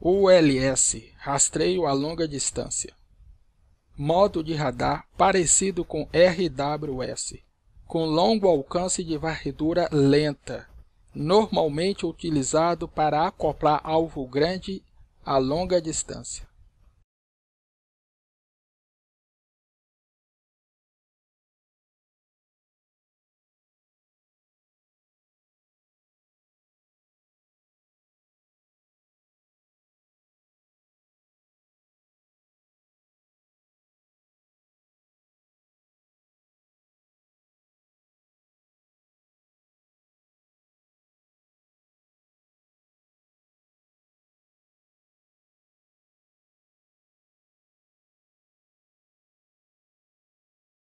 ULS Rastreio a longa distância Modo de radar parecido com RWS, com longo alcance de varredura lenta, normalmente utilizado para acoplar alvo grande a longa distância.